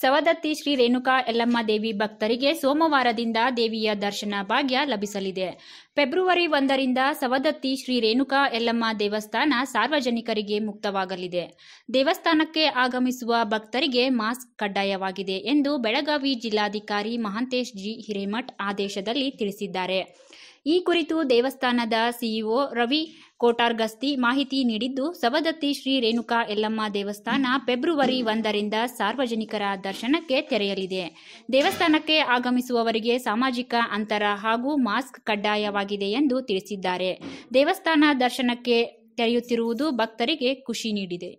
ಸವದತ್ತಿ ಶ್ರೀ ರೇಣುಕಾ ಯಲ್ಲಮ್ಮ ದೇವಿ ಭಕ್ತರಿಗೆ ಸೋಮವಾರದಿಂದ ದೇವಿಯ ದರ್ಶನ ಭಾಗ್ಯ ಲಭಿಸಲಿದೆ ಫೆಬ್ರವರಿ ಒಂದರಿಂದ ಸವದತ್ತಿ ಶ್ರೀ ರೇಣುಕಾ ಯಲ್ಲಮ್ಮ ದೇವಸ್ಥಾನ ಸಾರ್ವಜನಿಕರಿಗೆ ಮುಕ್ತವಾಗಲಿದೆ ದೇವಸ್ಥಾನಕ್ಕೆ ಆಗಮಿಸುವ ಭಕ್ತರಿಗೆ ಮಾಸ್ಕ್ ಕಡ್ಡಾಯವಾಗಿದೆ ಎಂದು ಬೆಳಗಾವಿ ಜಿಲ್ಲಾಧಿಕಾರಿ ಮಹಾಂತೇಶ್ ಜಿ ಹಿರೇಮಠ್ ಆದೇಶದಲ್ಲಿ ತಿಳಿಸಿದ್ದಾರೆ ಈ ಕುರಿತು ದೇವಸ್ಥಾನದ ಸಿಇಒ ರವಿ ಕೋಟಾರ್ಗಸ್ತಿ ಮಾಹಿತಿ ನೀಡಿದ್ದು ಸವದತ್ತಿ ಶ್ರೀ ರೇಣುಕಾ ಯಲ್ಲಮ್ಮ ದೇವಸ್ಥಾನ ಫೆಬ್ರವರಿ ಒಂದರಿಂದ ಸಾರ್ವಜನಿಕರ ದರ್ಶನಕ್ಕೆ ತೆರೆಯಲಿದೆ ದೇವಸ್ಥಾನಕ್ಕೆ ಆಗಮಿಸುವವರಿಗೆ ಸಾಮಾಜಿಕ ಅಂತರ ಹಾಗೂ ಮಾಸ್ಕ್ ಕಡ್ಡಾಯವಾಗಿದೆ ಎಂದು ತಿಳಿಸಿದ್ದಾರೆ ದೇವಸ್ಥಾನ ದರ್ಶನಕ್ಕೆ ತೆರೆಯುತ್ತಿರುವುದು ಭಕ್ತರಿಗೆ ಖುಷಿ ನೀಡಿದೆ